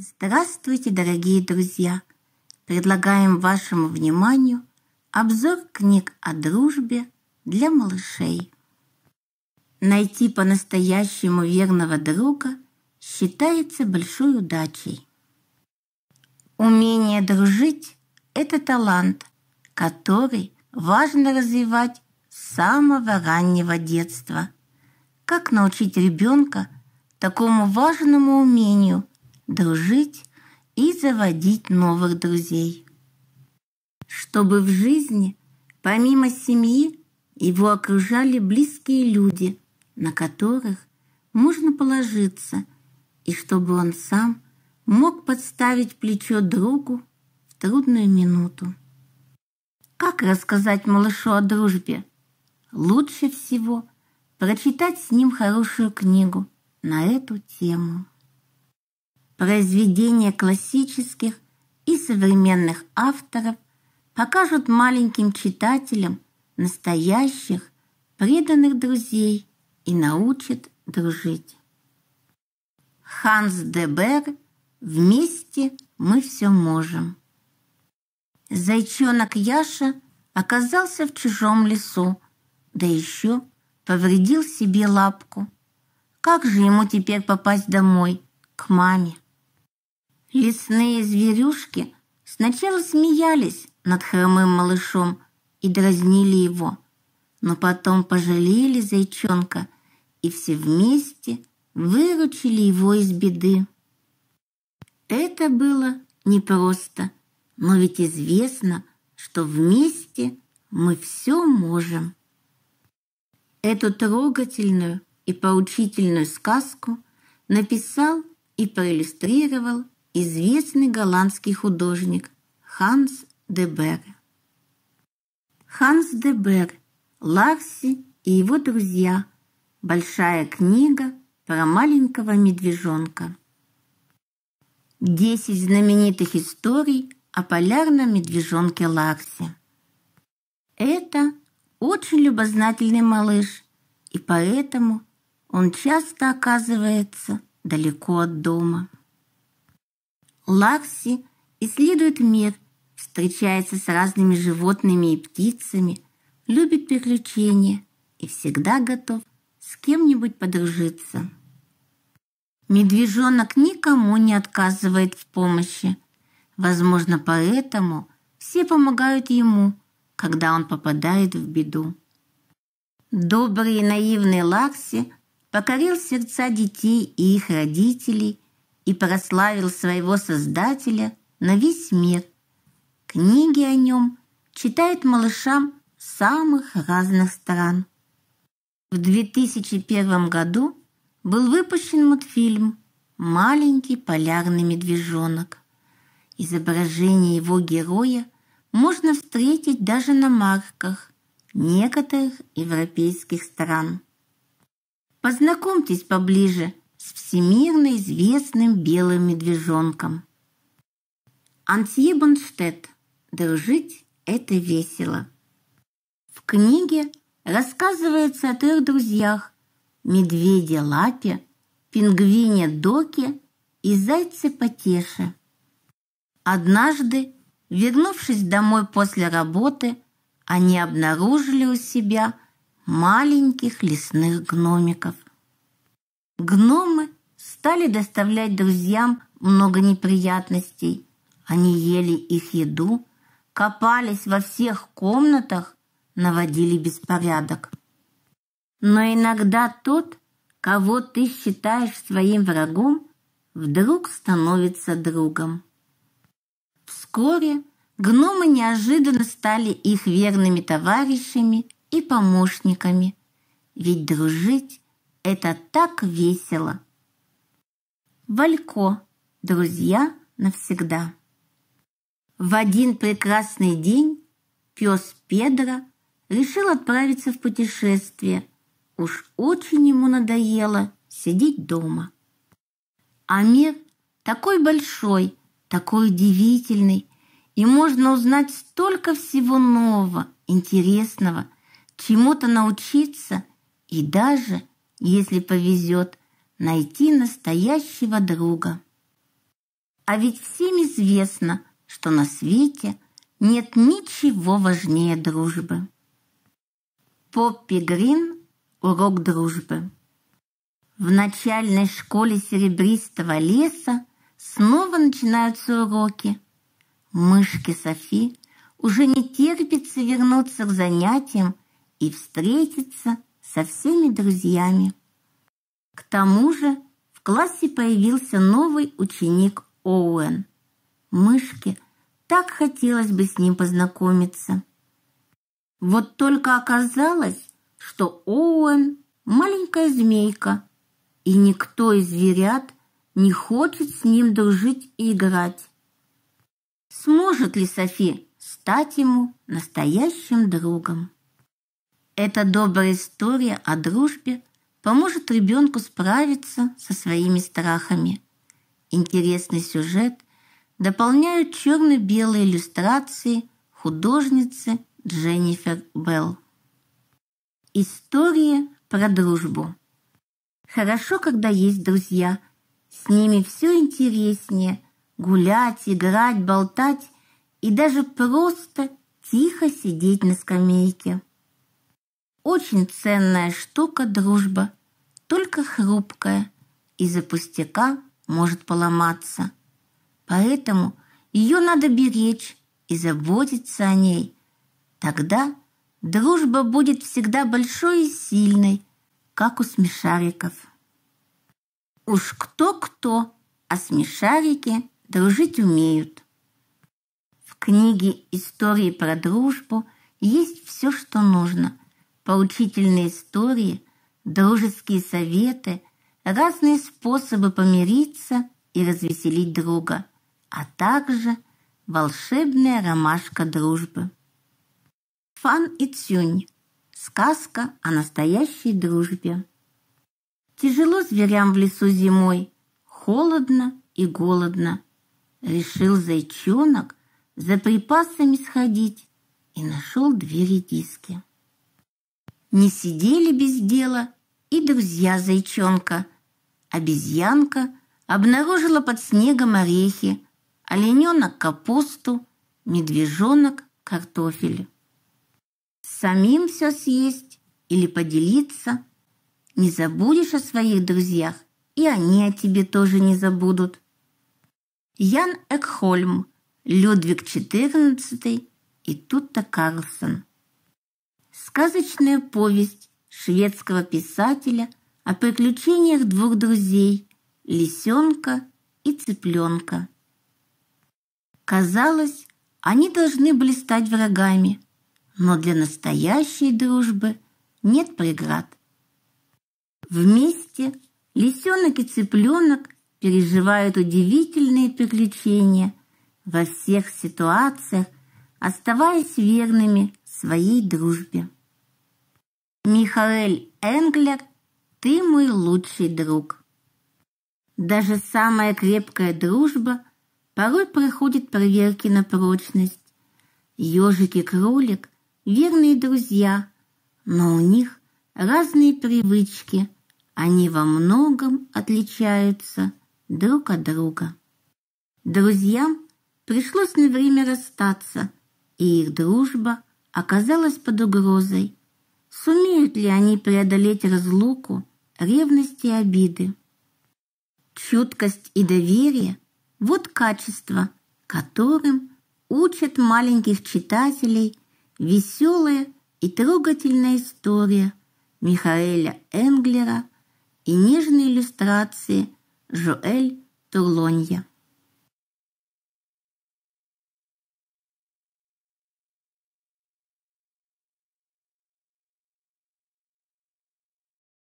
Здравствуйте, дорогие друзья! Предлагаем вашему вниманию обзор книг о дружбе для малышей. Найти по-настоящему верного друга считается большой удачей. Умение дружить – это талант, который важно развивать с самого раннего детства. Как научить ребенка такому важному умению – дружить и заводить новых друзей. Чтобы в жизни, помимо семьи, его окружали близкие люди, на которых можно положиться, и чтобы он сам мог подставить плечо другу в трудную минуту. Как рассказать малышу о дружбе? Лучше всего прочитать с ним хорошую книгу на эту тему произведения классических и современных авторов покажут маленьким читателям настоящих, преданных друзей и научат дружить. Ханс де Бер «Вместе мы все можем». Зайчонок Яша оказался в чужом лесу, да еще повредил себе лапку. Как же ему теперь попасть домой, к маме? Лесные зверюшки сначала смеялись над хромым малышом и дразнили его, но потом пожалели зайчонка и все вместе выручили его из беды. Это было непросто, но ведь известно, что вместе мы все можем. Эту трогательную и поучительную сказку написал и проиллюстрировал известный голландский художник Ханс де Бер. Ханс де Бер, Ларси и его друзья. Большая книга про маленького медвежонка. Десять знаменитых историй о полярном медвежонке Ларсе. Это очень любознательный малыш, и поэтому он часто оказывается далеко от дома. Лакси исследует мир, встречается с разными животными и птицами, любит приключения и всегда готов с кем-нибудь подружиться. Медвежонок никому не отказывает в помощи. Возможно, поэтому все помогают ему, когда он попадает в беду. Добрый и наивный Лакси покорил сердца детей и их родителей – и прославил своего Создателя на весь мир. Книги о нем читают малышам самых разных стран. В 2001 году был выпущен мультфильм «Маленький полярный медвежонок». Изображение его героя можно встретить даже на марках некоторых европейских стран. Познакомьтесь поближе с всемирно известным белым медвежонком. Антье Бонштедт «Дружить – это весело». В книге рассказывается о трех друзьях – медведе Лапе, пингвине Доке и зайце Потеше. Однажды, вернувшись домой после работы, они обнаружили у себя маленьких лесных гномиков – Гномы стали доставлять друзьям много неприятностей. Они ели их еду, копались во всех комнатах, наводили беспорядок. Но иногда тот, кого ты считаешь своим врагом, вдруг становится другом. Вскоре гномы неожиданно стали их верными товарищами и помощниками, ведь дружить это так весело. Валько. Друзья навсегда. В один прекрасный день пес Педро решил отправиться в путешествие. Уж очень ему надоело сидеть дома. А мир такой большой, такой удивительный, и можно узнать столько всего нового, интересного, чему-то научиться и даже если повезет, найти настоящего друга. А ведь всем известно, что на свете нет ничего важнее дружбы. Поппи Грин «Урок дружбы». В начальной школе серебристого леса снова начинаются уроки. Мышки Софи уже не терпится вернуться к занятиям и встретиться со всеми друзьями. К тому же в классе появился новый ученик Оуэн. Мышке так хотелось бы с ним познакомиться. Вот только оказалось, что Оуэн – маленькая змейка, и никто из зверят не хочет с ним дружить и играть. Сможет ли Софи стать ему настоящим другом? Эта добрая история о дружбе поможет ребенку справиться со своими страхами. Интересный сюжет дополняют черно-белые иллюстрации художницы Дженнифер Белл. История про дружбу. Хорошо, когда есть друзья. С ними все интереснее. Гулять, играть, болтать и даже просто тихо сидеть на скамейке. Очень ценная штука дружба, только хрупкая, из-за пустяка может поломаться. Поэтому ее надо беречь и заботиться о ней. Тогда дружба будет всегда большой и сильной, как у смешариков. Уж кто-кто, а смешарики дружить умеют. В книге «Истории про дружбу» есть все, что нужно – поучительные истории, дружеские советы, разные способы помириться и развеселить друга, а также волшебная ромашка дружбы. Фан и Цюнь. Сказка о настоящей дружбе. Тяжело зверям в лесу зимой, холодно и голодно. Решил зайчонок за припасами сходить и нашел две редиски. Не сидели без дела и друзья зайчонка. Обезьянка обнаружила под снегом орехи, олененок – капусту, медвежонок – картофель. Самим все съесть или поделиться. Не забудешь о своих друзьях, и они о тебе тоже не забудут. Ян Экхольм, Людвиг XIV и Тутта Карлсон – сказочную повесть шведского писателя о приключениях двух друзей – лисенка и цыпленка. Казалось, они должны были стать врагами, но для настоящей дружбы нет преград. Вместе лисенок и цыпленок переживают удивительные приключения во всех ситуациях, оставаясь верными своей дружбе. Михаэль Энглер, ты мой лучший друг. Даже самая крепкая дружба порой проходит проверки на прочность. Ежик и кролик – верные друзья, но у них разные привычки, они во многом отличаются друг от друга. Друзьям пришлось на время расстаться, и их дружба оказалась под угрозой – Сумеют ли они преодолеть разлуку, ревность и обиды? Чуткость и доверие – вот качества, которым учат маленьких читателей веселая и трогательная история Михаэля Энглера и нежные иллюстрации Жоэль Турлонья.